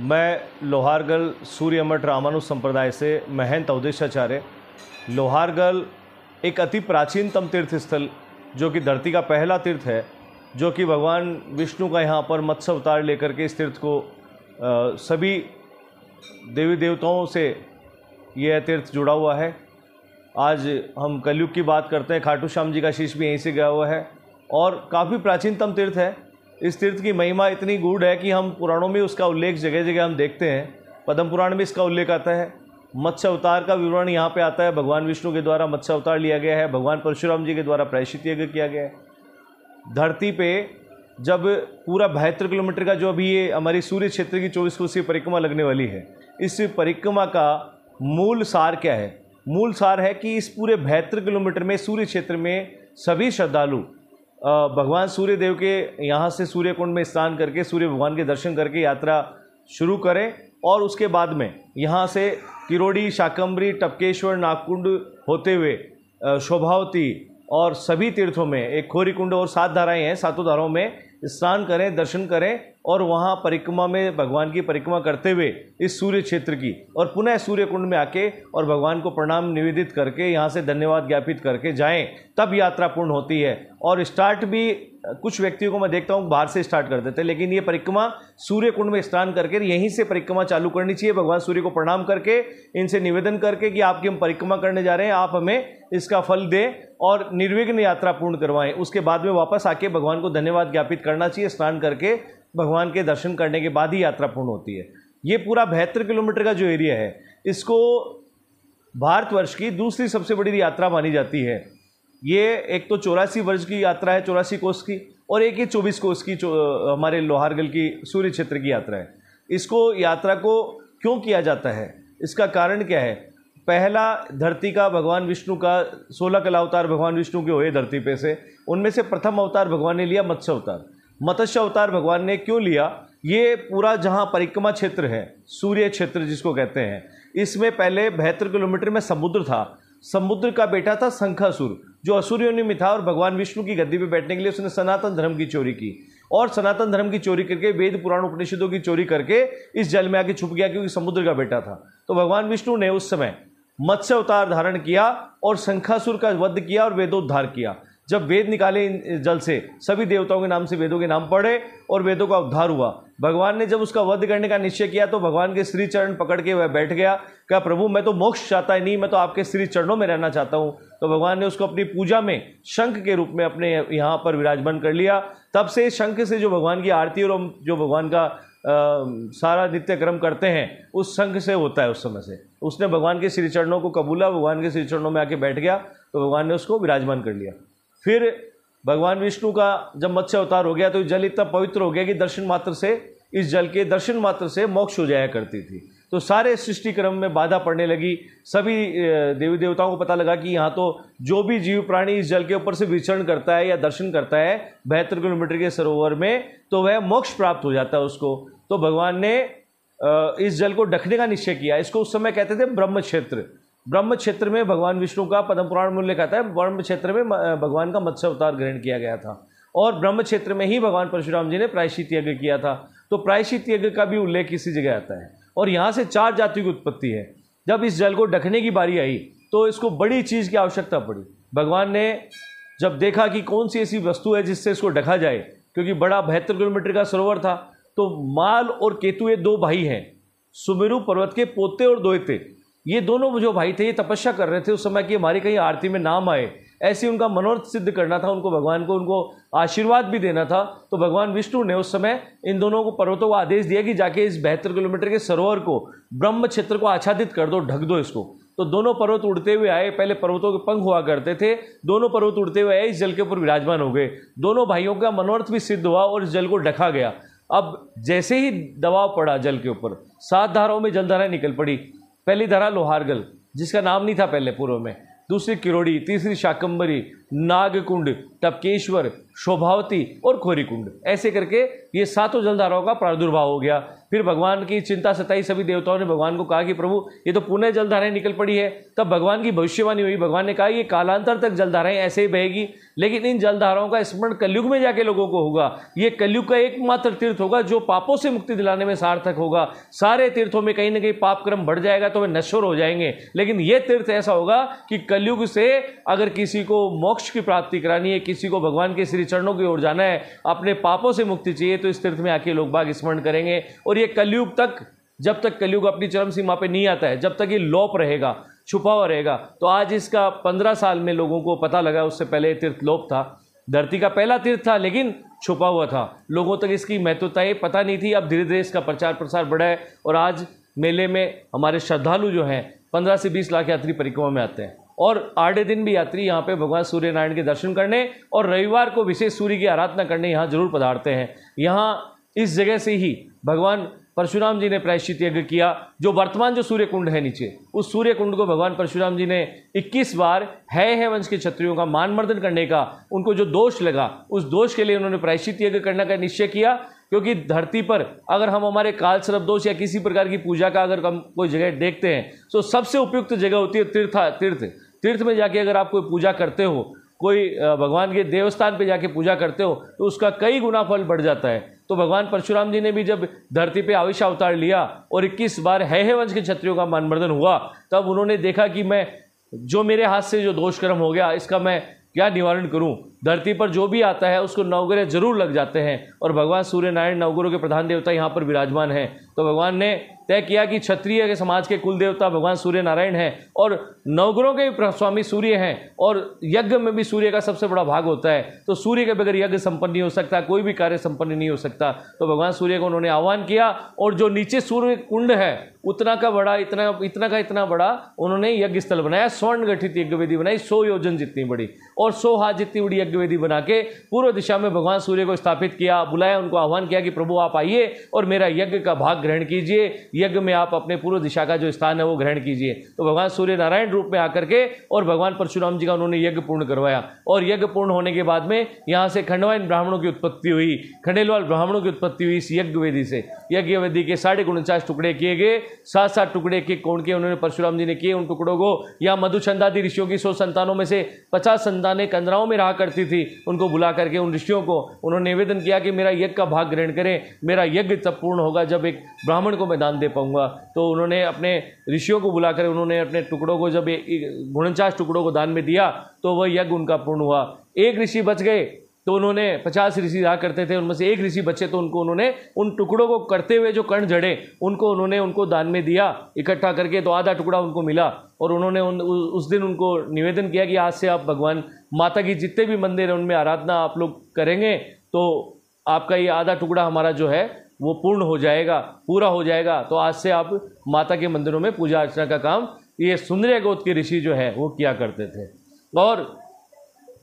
मैं लोहारगल सूर्य मठ रामानु संप्रदाय से महंत अवधेशाचार्य लोहारगल एक अति प्राचीनतम तीर्थ स्थल जो कि धरती का पहला तीर्थ है जो कि भगवान विष्णु का यहाँ पर मत्स्य अवतार लेकर के इस तीर्थ को आ, सभी देवी देवताओं से यह तीर्थ जुड़ा हुआ है आज हम कलयुग की बात करते हैं खाटू श्याम जी का शीश भी यहीं से गया हुआ है और काफ़ी प्राचीनतम तीर्थ है इस तीर्थ की महिमा इतनी गूढ़ है कि हम पुराणों में उसका उल्लेख जगह जगह हम देखते हैं पद्म पुराण में इसका उल्लेख आता है मत्स्य अवतार का विवरण यहाँ पे आता है भगवान विष्णु के द्वारा मत्स्य अवतार लिया गया है भगवान परशुराम जी के द्वारा प्रायश्चित यज्ञ किया गया है धरती पे जब पूरा बहत्तर किलोमीटर का जो अभी ये हमारी सूर्य क्षेत्र की चौबीस कोसीय परिक्रमा लगने वाली है इस परिक्रमा का मूल सार क्या है मूल सार है कि इस पूरे बहत्तर किलोमीटर में सूर्य क्षेत्र में सभी श्रद्धालु भगवान सूर्य देव के यहाँ से सूर्य कुंड में स्नान करके सूर्य भगवान के दर्शन करके यात्रा शुरू करें और उसके बाद में यहाँ से किरोड़ी शाकंबरी टपकेश्वर नागकुंड होते हुए शोभावती और सभी तीर्थों में एक खोरी कुंड और सात धाराएं हैं सातों धाराओं में स्नान करें दर्शन करें और वहाँ परिक्रमा में भगवान की परिक्रमा करते हुए इस सूर्य क्षेत्र की और पुनः सूर्य कुंड में आके और भगवान को प्रणाम निवेदित करके यहाँ से धन्यवाद ज्ञापित करके जाएं तब यात्रा पूर्ण होती है और स्टार्ट भी कुछ व्यक्तियों को मैं देखता हूँ बाहर से स्टार्ट कर देते हैं लेकिन ये परिक्रमा सूर्य कुंड में स्नान करके यहीं से परिक्रमा चालू करनी चाहिए भगवान सूर्य को प्रणाम करके इनसे निवेदन करके कि आपकी हम परिक्रमा करने जा रहे हैं आप हमें इसका फल दें और निर्विघ्न यात्रा पूर्ण करवाएं उसके बाद में वापस आके भगवान को धन्यवाद ज्ञापित करना चाहिए स्नान करके भगवान के दर्शन करने के बाद ही यात्रा पूर्ण होती है ये पूरा बहत्तर किलोमीटर का जो एरिया है इसको भारतवर्ष की दूसरी सबसे बड़ी यात्रा मानी जाती है ये एक तो चौरासी वर्ष की यात्रा है चौरासी कोस की और एक ये चौबीस कोस की हमारे लोहारगल की सूर्य क्षेत्र की यात्रा है इसको यात्रा को क्यों किया जाता है इसका कारण क्या है पहला धरती का भगवान विष्णु का सोलह कला अवतार भगवान विष्णु के हुए धरती पे से उनमें से प्रथम अवतार भगवान ने लिया मत्स्य अवतार मत्स्य अवतार भगवान ने क्यों लिया ये पूरा जहाँ परिक्रमा क्षेत्र है सूर्य क्षेत्र जिसको कहते हैं इसमें पहले बहत्तर किलोमीटर में समुद्र था समुद्र का बेटा था शंखासुर जो असुर में था और भगवान विष्णु की गद्दी पे बैठने के लिए उसने सनातन धर्म की चोरी की और सनातन धर्म की चोरी करके वेद पुराण उपनिषदों की चोरी करके इस जल में आके छुप गया क्योंकि समुद्र का बेटा था तो भगवान विष्णु ने उस समय मत्स्य अवतार धारण किया और शंखासुर का वध किया और वेदोद्धार किया जब वेद निकाले जल से सभी देवताओं के नाम से वेदों के नाम पढ़े और वेदों का उद्धार हुआ भगवान ने जब उसका वध करने का निश्चय किया तो भगवान के श्री चरण पकड़ के वह बैठ गया क्या प्रभु मैं तो मोक्ष चाहता ही नहीं मैं तो आपके श्री चरणों में रहना चाहता हूँ तो भगवान ने उसको अपनी पूजा में शंख के रूप में अपने यहाँ पर विराजमान कर लिया तब से शंख से जो भगवान की आरती और जो भगवान का सारा नित्य कर्म करते हैं उस संघ से होता है उस समय से उसने भगवान के श्री चरणों को कबूला भगवान के श्री चरणों में आके बैठ गया तो भगवान ने उसको विराजमान कर लिया फिर भगवान विष्णु का जब मत्स्य अवतार हो गया तो जल इतना पवित्र हो गया कि दर्शन मात्र से इस जल के दर्शन मात्र से मोक्ष हो जाया करती थी तो सारे सृष्टि क्रम में बाधा पड़ने लगी सभी देवी देवताओं को पता लगा कि यहाँ तो जो भी जीव प्राणी इस जल के ऊपर से विचरण करता है या दर्शन करता है बहत्तर किलोमीटर के सरोवर में तो वह मोक्ष प्राप्त हो जाता है उसको तो भगवान ने इस जल को ढकने का निश्चय किया इसको उस समय कहते थे ब्रह्म क्षेत्र ब्रह्म क्षेत्र में भगवान विष्णु का पद्म पुराण मूल्य कहता है ब्रह्म क्षेत्र में भगवान का मत्स्य अवतार ग्रहण किया गया था और ब्रह्म क्षेत्र में ही भगवान परशुराम जी ने प्रायश्चित यज्ञ किया था तो प्रायश्चित यज्ञ का भी उल्लेख इसी जगह आता है और यहाँ से चार जातियों की उत्पत्ति है जब इस जल को ढकने की बारी आई तो इसको बड़ी चीज़ की आवश्यकता पड़ी भगवान ने जब देखा कि कौन सी ऐसी वस्तु है जिससे इसको ढका जाए क्योंकि बड़ा बहत्तर किलोमीटर का सरोवर था तो माल और केतु ये दो भाई हैं सुमेरु पर्वत के पोते और दोते ये दोनों जो भाई थे ये तपस्या कर रहे थे उस समय कि हमारी कहीं आरती में नाम आए ऐसी उनका मनोरथ सिद्ध करना था उनको भगवान को उनको आशीर्वाद भी देना था तो भगवान विष्णु ने उस समय इन दोनों को पर्वतों को आदेश दिया कि जाके इस बहत्तर किलोमीटर के सरोवर को ब्रह्म क्षेत्र को आच्छादित कर दो ढक दो इसको तो दोनों पर्वत उड़ते हुए आए पहले पर्वतों के पंख हुआ करते थे दोनों पर्वत उड़ते हुए आए इस जल के ऊपर विराजमान हो गए दोनों भाइयों का मनोरथ भी सिद्ध हुआ और इस जल को ढका गया अब जैसे ही दबाव पड़ा जल के ऊपर सात धाराओं में जलधाराएं निकल पड़ी पहली धारा लोहारगल जिसका नाम नहीं था पहले पूर्व में दूसरी किरोड़ी तीसरी शाकंबरी नागकुंड टपकेश्वर शोभावती और खोरीकुंड ऐसे करके ये सातों जलधाराओं का प्रादुर्भाव हो गया फिर भगवान की चिंता सताई सभी देवताओं ने भगवान को कहा कि प्रभु ये तो पुनः जलधाराएं निकल पड़ी है तब भगवान की भविष्यवाणी हुई भगवान ने कहा ये कालांतर तक जलधाराएं ऐसे ही बहेगी लेकिन इन जलधाराओं का स्मरण कलयुग में जाके लोगों को होगा ये कलयुग का एकमात्र तीर्थ होगा जो पापों से मुक्ति दिलाने में सार्थक होगा सारे तीर्थों में कहीं ना कहीं पापक्रम बढ़ जाएगा तो वे नश्वर हो जाएंगे लेकिन ये तीर्थ ऐसा होगा कि कलयुग से अगर किसी को मोक्ष मोक्ष की प्राप्ति करानी है किसी को भगवान के श्री चरणों की ओर जाना है अपने पापों से मुक्ति चाहिए तो इस तीर्थ में आके लोग बाग स्मरण करेंगे और ये कलयुग तक जब तक कलयुग अपनी चरम सीमा पे नहीं आता है जब तक ये लोप रहेगा छुपा हुआ रहेगा तो आज इसका पंद्रह साल में लोगों को पता लगा उससे पहले तीर्थ लोप था धरती का पहला तीर्थ था लेकिन छुपा हुआ था लोगों तक इसकी महत्वता ये पता नहीं थी अब धीरे धीरे इसका प्रचार प्रसार बढ़ा है और आज मेले में हमारे श्रद्धालु जो हैं पंद्रह से बीस लाख यात्री परिक्रमा में आते हैं और आठ दिन भी यात्री यहाँ पे भगवान सूर्य नारायण के दर्शन करने और रविवार को विशेष सूर्य की आराधना करने यहाँ जरूर पधारते हैं यहाँ इस जगह से ही भगवान परशुराम जी ने प्रायश्चित यज्ञ किया जो वर्तमान जो सूर्य कुंड है नीचे उस सूर्य कुंड को भगवान परशुराम जी ने 21 बार है है वंश के क्षत्रियों का मानमर्दन करने का उनको जो दोष लगा उस दोष के लिए उन्होंने प्रायश्चित यज्ञ करने का निश्चय किया क्योंकि धरती पर अगर हम हमारे काल सर्प दोष या किसी प्रकार की पूजा का अगर हम कोई जगह देखते हैं तो सबसे उपयुक्त जगह होती है तीर्था तीर्थ तीर्थ में जाके अगर आप कोई पूजा करते हो कोई भगवान के देवस्थान पे जाके पूजा करते हो तो उसका कई गुना फल बढ़ जाता है तो भगवान परशुराम जी ने भी जब धरती पे आविश अवतार लिया और 21 बार है, हे वंश के क्षत्रियों का मानमर्दन हुआ तब उन्होंने देखा कि मैं जो मेरे हाथ से जो दोषकर्म हो गया इसका मैं क्या निवारण करूं धरती पर जो भी आता है उसको नवग्रह जरूर लग जाते हैं और भगवान सूर्य नारायण नवगुरु के प्रधान देवता यहाँ पर विराजमान हैं तो भगवान ने तय किया कि क्षत्रिय के समाज के कुल देवता भगवान सूर्य नारायण हैं और नवग्रहों के स्वामी सूर्य हैं और यज्ञ में भी सूर्य का सबसे बड़ा भाग होता है तो सूर्य के बगैर यज्ञ संपन्न नहीं हो सकता कोई भी कार्य संपन्न नहीं हो सकता तो भगवान सूर्य को उन्होंने आह्वान किया और जो नीचे सूर्य कुंड है उतना का बड़ा इतना इतना का इतना बड़ा उन्होंने यज्ञ स्थल बनाया स्वर्ण गठित यज्ञ वेदि बनाई सौ योजन जितनी बड़ी और सौ हाथ जितनी बड़ी यज्ञ वेदी बना के पूर्व दिशा में भगवान सूर्य को स्थापित किया बुलाया उनको आह्वान किया कि प्रभु आप आइए और मेरा यज्ञ का भाग ग्रहण कीजिए यज्ञ में आप अपने पूर्व दिशा का जो स्थान है वो ग्रहण कीजिए तो भगवान सूर्य नारायण रूप में आकर के और भगवान परशुराम जी का उन्होंने यज्ञ पूर्ण करवाया और यज्ञ पूर्ण होने के बाद में यहाँ से खंडवाइन ब्राह्मणों की उत्पत्ति हुई खंडेलवाल ब्राह्मणों की उत्पत्ति हुई इस यज्ञ वेदी से यज्ञ वेदी के साढ़े उनचास टुकड़े किए गए सात सात टुकड़े के कोण के उन्होंने परशुराम जी ने किए उन टुकड़ों को या मधुचंदादी ऋषियों की सौ संतानों में से पचास संतानें कंदराओं में रहा करती थी उनको बुला करके उन ऋषियों को उन्होंने निवेदन किया कि मेरा यज्ञ का भाग ग्रहण करें मेरा यज्ञ तब पूर्ण होगा जब एक ब्राह्मण को मैं दान दे दे पाऊंगा तो उन्होंने अपने ऋषियों को बुलाकर उन्होंने अपने टुकड़ों को जब उनचास टुकड़ों को दान में दिया तो वह यज्ञ उनका पूर्ण हुआ एक ऋषि बच गए तो उन्होंने पचास ऋषि रहा करते थे उनमें से एक ऋषि बचे तो उनको उन्होंने उन टुकड़ों को करते हुए जो कर्ण जड़े उनको उन्होंने उनको दान में दिया इकट्ठा करके तो आधा टुकड़ा उनको मिला और उन्होंने उन उस दिन उनको निवेदन किया कि आज से आप भगवान माता की जितने भी मंदिर हैं उनमें आराधना आप लोग करेंगे तो आपका ये आधा टुकड़ा हमारा जो है वो पूर्ण हो जाएगा पूरा हो जाएगा तो आज से आप माता के मंदिरों में पूजा अर्चना का काम ये सुंदरिया गोद के ऋषि जो है वो किया करते थे और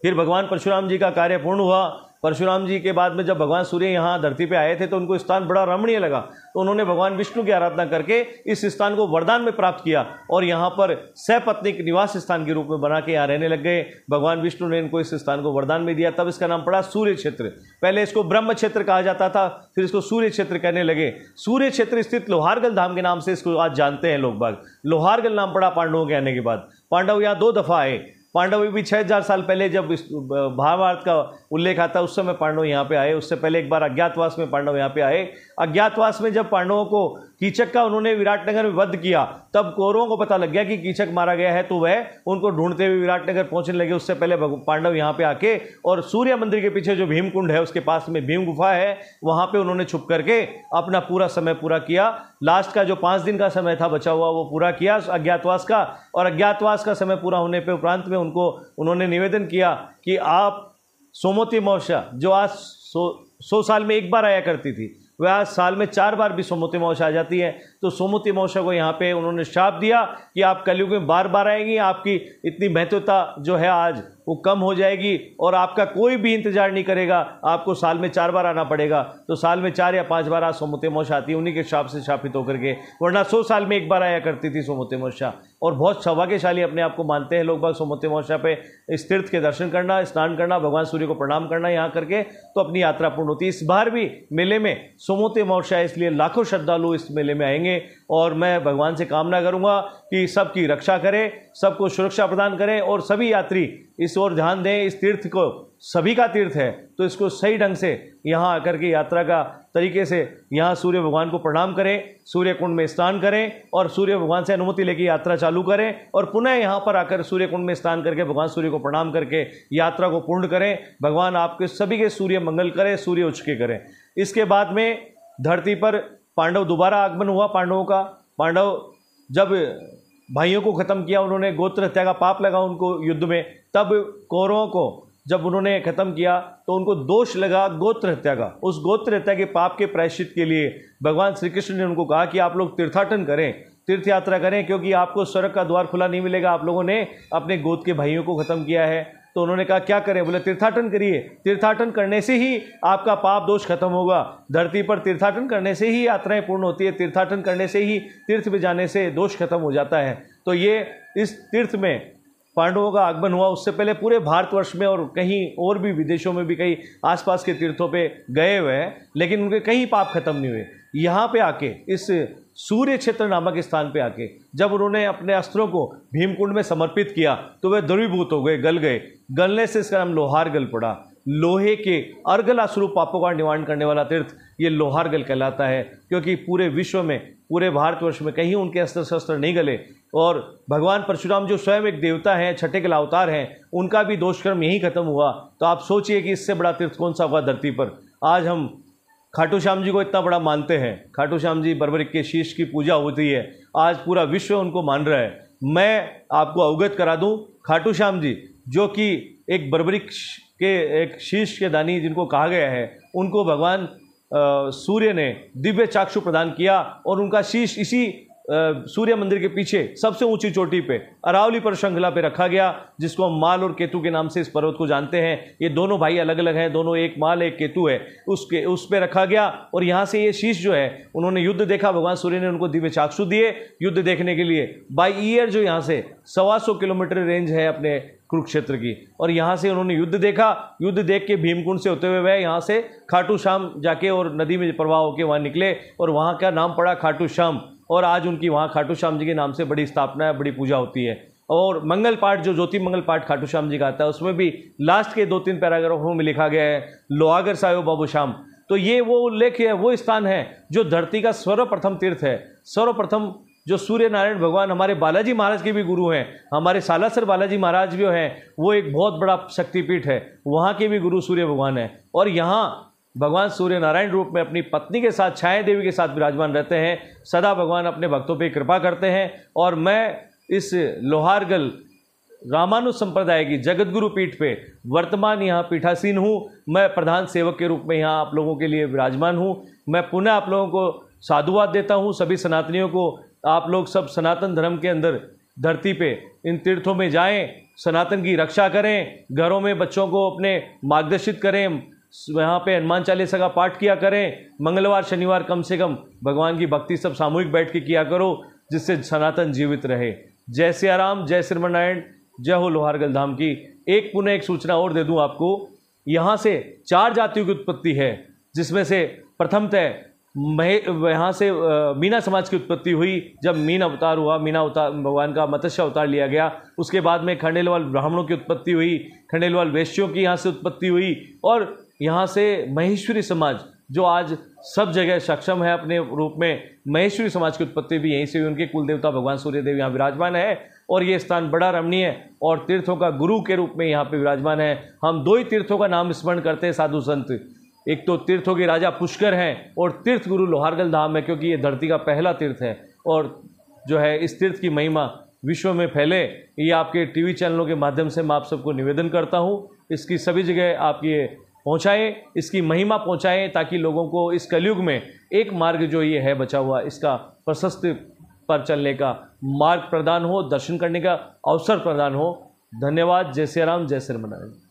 फिर भगवान परशुराम जी का कार्य पूर्ण हुआ परशुराम जी के बाद में जब भगवान सूर्य यहाँ धरती पे आए थे तो उनको स्थान बड़ा रमणीय लगा तो उन्होंने भगवान विष्णु की आराधना करके इस स्थान को वरदान में प्राप्त किया और यहाँ पर सपत्निक निवास स्थान के रूप में बना के यहाँ रहने लग गए भगवान विष्णु ने इनको इस स्थान को वरदान में दिया तब इसका नाम पड़ा सूर्य क्षेत्र पहले इसको ब्रह्म क्षेत्र कहा जाता था फिर इसको सूर्य क्षेत्र कहने लगे सूर्य क्षेत्र स्थित लोहारगल धाम के नाम से इसको आज जानते हैं लोग बाग लोहारगल नाम पड़ा पांडवों के आने के बाद पांडव यहाँ दो दफ़ा आए पांडव भी छः हजार साल पहले जब महाभारत का उल्लेख आता है उस समय पांडव यहाँ पे आए उससे पहले एक बार अज्ञातवास में पांडव यहाँ पे आए अज्ञातवास में जब पांडवों को कीचक का उन्होंने विराटनगर में वध किया तब कौरवों को पता लग गया कि कीचक मारा गया है तो वह उनको ढूंढते हुए विराटनगर पहुंचने लगे उससे पहले पांडव यहाँ पे आके और सूर्य मंदिर के पीछे जो भीम कुंड है उसके पास में भीम गुफा है वहाँ पे उन्होंने छुप करके अपना पूरा समय पूरा किया लास्ट का जो पाँच दिन का समय था बचा हुआ वो पूरा किया अज्ञातवास का और अज्ञातवास का समय पूरा होने पर उपरांत में उनको उन्होंने निवेदन किया कि आप सोमोती मौसा जो आज सौ सौ साल में एक बार आया करती थी वह साल में चार बार विश्व मोती महोत्सव आ जाती है तो सोमति मौसा को यहाँ पे उन्होंने श्राप दिया कि आप कलयुग में बार बार आएंगी आपकी इतनी महत्वता जो है आज वो कम हो जाएगी और आपका कोई भी इंतजार नहीं करेगा आपको साल में चार बार आना पड़ेगा तो साल में चार या पांच बार आज सोमते मोशा आती उन्हीं के श्राप से शापित होकर के वरना सौ साल में एक बार आया करती थी सोमते मोशा और बहुत सौभाग्यशाली अपने आप को मानते हैं लोग बाग सोमते मोशा पे इस तीर्थ के दर्शन करना स्नान करना भगवान सूर्य को प्रणाम करना यहाँ करके तो अपनी यात्रा पूर्ण होती है इस बार भी मेले में सोमोते मोशा इसलिए लाखों श्रद्धालु इस मेले में आएंगे और मैं भगवान से कामना करूंगा कि सबकी रक्षा करें सबको सुरक्षा प्रदान करें और सभी यात्री इस ओर ध्यान दें इस तीर्थ को सभी का तीर्थ है तो इसको सही ढंग से यहाँ आकर के यात्रा का तरीके से यहाँ सूर्य भगवान को प्रणाम करें सूर्य कुंड में स्नान करें और सूर्य भगवान से अनुमति लेकर यात्रा चालू करें और पुनः यहाँ पर आकर सूर्य कुंड में स्नान करके भगवान सूर्य को प्रणाम करके यात्रा को पूर्ण करें भगवान आपके सभी के सूर्य मंगल करें सूर्य उचके करें इसके बाद में धरती पर पांडव दोबारा आगमन हुआ पांडवों का पांडव जब भाइयों को ख़त्म किया उन्होंने गोत्र हत्या का पाप लगा उनको युद्ध में तब कौरवों को जब उन्होंने ख़त्म किया तो उनको दोष लगा गोत्र हत्या का उस गोत्र हत्या के पाप के प्रायश्चित के लिए भगवान श्री कृष्ण ने उनको कहा कि आप लोग तीर्थाटन करें तीर्थ यात्रा करें क्योंकि आपको स्वर्ग का द्वार खुला नहीं मिलेगा आप लोगों ने अपने गोद के भाइयों को ख़त्म किया है तो उन्होंने कहा क्या करें बोले तीर्थाटन करिए तीर्थाटन करने से ही आपका पाप दोष खत्म होगा धरती पर तीर्थाटन करने से ही यात्राएं पूर्ण होती है तीर्थाटन करने से ही तीर्थ में जाने से दोष खत्म हो जाता है तो ये इस तीर्थ में पांडवों का आगमन हुआ उससे पहले पूरे भारतवर्ष में और कहीं और भी विदेशों में भी कई आसपास के तीर्थों पे गए हुए हैं लेकिन उनके कहीं पाप ख़त्म नहीं हुए यहाँ पे आके इस सूर्य क्षेत्र नामक स्थान पे आके जब उन्होंने अपने अस्त्रों को भीमकुंड में समर्पित किया तो वे द्रवीभूत हो गए गल गए गलने से इसका नाम लोहार गल पड़ा लोहे के स्वरूप पापों का निवारण करने वाला तीर्थ ये लोहार गल कहलाता है क्योंकि पूरे विश्व में पूरे भारतवर्ष में कहीं उनके अस्त्र शस्त्र नहीं गले और भगवान परशुराम जो स्वयं एक देवता हैं छठे के अवतार हैं उनका भी दोषकर्म यहीं खत्म हुआ तो आप सोचिए कि इससे बड़ा तीर्थ कौन सा हुआ धरती पर आज हम खाटू श्याम जी को इतना बड़ा मानते हैं खाटू श्याम जी बर्बरिक के शीश की पूजा होती है आज पूरा विश्व उनको मान रहा है मैं आपको अवगत करा दूं खाटू श्याम जी जो कि एक बर्बरिक के एक शीश के दानी जिनको कहा गया है उनको भगवान सूर्य ने दिव्य चाक्षु प्रदान किया और उनका शीश इसी सूर्य मंदिर के पीछे सबसे ऊंची चोटी पे अरावली पर श्रृंखला पे रखा गया जिसको हम माल और केतु के नाम से इस पर्वत को जानते हैं ये दोनों भाई अलग अलग हैं दोनों एक माल एक केतु है उसके उस पर रखा गया और यहाँ से ये शीश जो है उन्होंने युद्ध देखा भगवान सूर्य ने उनको दिव्य चाक्षु दिए युद्ध देखने के लिए बाई ईयर जो यहाँ से सवा सौ किलोमीटर रेंज है अपने कुरुक्षेत्र की और यहाँ से उन्होंने युद्ध देखा युद्ध देख के भीमकुंड से होते हुए वह यहाँ से खाटू श्याम जाके और नदी में प्रवाह होकर वहाँ निकले और वहाँ का नाम पड़ा खाटू श्याम और आज उनकी वहाँ खाटू श्याम जी के नाम से बड़ी स्थापना है बड़ी पूजा होती है और मंगल पाठ जो ज्योति मंगल पाठ खाटू श्याम जी का आता है उसमें भी लास्ट के दो तीन पैराग्राफों में लिखा गया है लोहागर सायो बाबू श्याम तो ये वो उल्लेख है वो स्थान है जो धरती का सर्वप्रथम तीर्थ है सर्वप्रथम जो सूर्य नारायण भगवान हमारे बालाजी महाराज के भी गुरु हैं हमारे सालासर बालाजी महाराज जो हैं वो एक बहुत बड़ा शक्तिपीठ है वहाँ के भी गुरु सूर्य भगवान हैं और यहाँ भगवान सूर्य नारायण रूप में अपनी पत्नी के साथ छाया देवी के साथ विराजमान रहते हैं सदा भगवान अपने भक्तों पर कृपा करते हैं और मैं इस लोहारगल रामानु संप्रदाय की जगतगुरु पीठ पे वर्तमान यहाँ पीठासीन हूँ मैं प्रधान सेवक के रूप में यहाँ आप लोगों के लिए विराजमान हूँ मैं पुनः आप लोगों को साधुवाद देता हूँ सभी सनातनियों को आप लोग सब सनातन धर्म के अंदर धरती पे इन तीर्थों में जाएं सनातन की रक्षा करें घरों में बच्चों को अपने मार्गदर्शित करें वहाँ पे हनुमान चालीसा का पाठ किया करें मंगलवार शनिवार कम से कम भगवान की भक्ति सब सामूहिक बैठ के किया करो जिससे सनातन जीवित रहे जय सियाराम जय श्रीमनारायण जय हो लोहारगल धाम की एक पुनः एक सूचना और दे दूं आपको यहाँ से चार जातियों की उत्पत्ति है जिसमें से प्रथमतः यहाँ से मीना समाज की उत्पत्ति हुई जब मीन अवतार हुआ मीना अवतार भगवान का मत्स्य अवतार लिया गया उसके बाद में खंडेलवाल ब्राह्मणों की उत्पत्ति हुई खंडेलवाल वैश्यों की यहाँ से उत्पत्ति हुई और यहाँ से महेश्वरी समाज जो आज सब जगह सक्षम है अपने रूप में महेश्वरी समाज की उत्पत्ति भी यहीं से हुई उनके कुल देवता भगवान सूर्यदेव यहाँ विराजमान है और ये स्थान बड़ा रमणीय और तीर्थों का गुरु के रूप में यहाँ पे विराजमान है हम दो ही तीर्थों का नाम स्मरण करते हैं साधु संत एक तो तीर्थों के राजा पुष्कर हैं और तीर्थ गुरु लोहारगल धाम है क्योंकि ये धरती का पहला तीर्थ है और जो है इस तीर्थ की महिमा विश्व में फैले ये आपके टीवी चैनलों के माध्यम से मैं आप सबको निवेदन करता हूँ इसकी सभी जगह आप ये पहुँचाएँ इसकी महिमा पहुँचाएँ ताकि लोगों को इस कलयुग में एक मार्ग जो ये है बचा हुआ इसका प्रशस्त पर चलने का मार्ग प्रदान हो दर्शन करने का अवसर प्रदान हो धन्यवाद जय राम जय श्री मनारायण